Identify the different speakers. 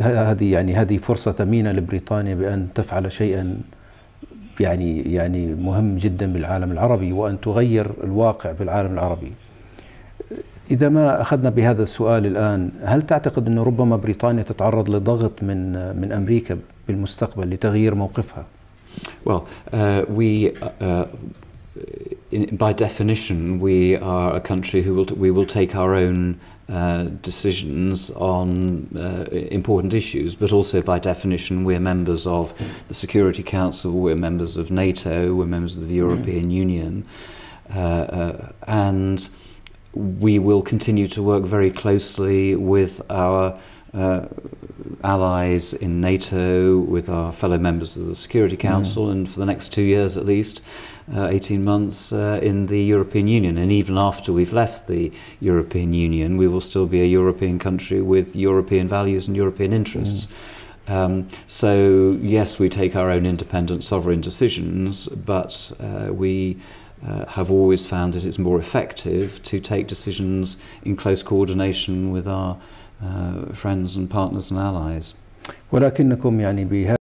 Speaker 1: هذه يعني هذه فرصة ثمينة لبريطانيا بأن تفعل شيئا يعني يعني مهم جدا بالعالم العربي وأن تغير الواقع بالعالم العربي. إذا ما أخذنا بهذا السؤال الآن هل تعتقد أنه ربما بريطانيا تتعرض لضغط من من أمريكا بالمستقبل لتغيير موقفها؟ Well, uh,
Speaker 2: we uh, in, by definition, we are a country who will we will take our own uh, decisions on uh, important issues, but also by definition, we're members of the Security Council, we're members of NATO, we're members of the mm-hmm. European mm. Union, uh, uh and we will continue to work very closely with our uh, allies in NATO, with our fellow members of the Security Council, mm. and for the next two years at least, uh, 18 months uh, in the European Union. And even after we've left the European Union, we will still be a European country with European values and European interests. Mm. Um, so, yes, we take our own independent sovereign decisions, but uh, we uh, have always found that it's more effective to take decisions in close coordination with our uh, friends and partners and allies. ولكنكم يعني